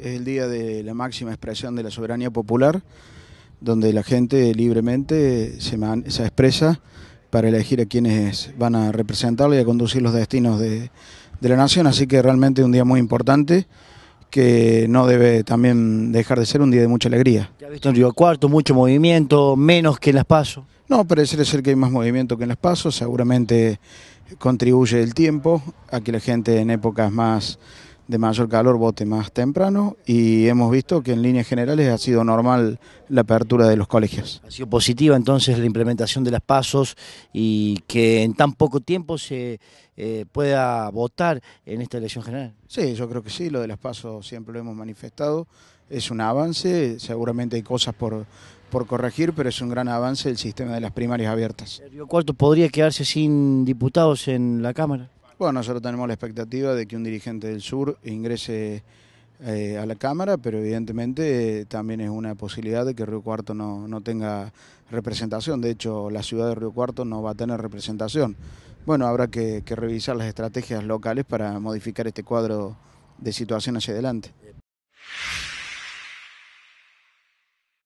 es el día de la máxima expresión de la soberanía popular, donde la gente libremente se, se expresa para elegir a quienes van a representarlo y a conducir los destinos de, la nación. Así que realmente es un día muy importante que no debe también dejar de ser un día de mucha alegría. Ya visto en Río Cuarto, mucho movimiento, menos que en Las Pasos. No, parece ser que hay más movimiento que en Las Pasos, seguramente contribuye el tiempo a que la gente en épocas más de mayor calor vote más temprano y hemos visto que en líneas generales ha sido normal la apertura de los colegios. Ha sido positiva entonces la implementación de las pasos y que en tan poco tiempo se eh, pueda votar en esta elección general. Sí, yo creo que sí, lo de las pasos siempre lo hemos manifestado, es un avance, seguramente hay cosas por, por corregir, pero es un gran avance el sistema de las primarias abiertas. Río Cuarto podría quedarse sin diputados en la Cámara? Bueno, nosotros tenemos la expectativa de que un dirigente del sur ingrese eh, a la Cámara, pero evidentemente eh, también es una posibilidad de que Río Cuarto no, tenga representación. De hecho, la ciudad de Río Cuarto no va a tener representación. Bueno, habrá que revisar las estrategias locales para modificar este cuadro de situación hacia adelante.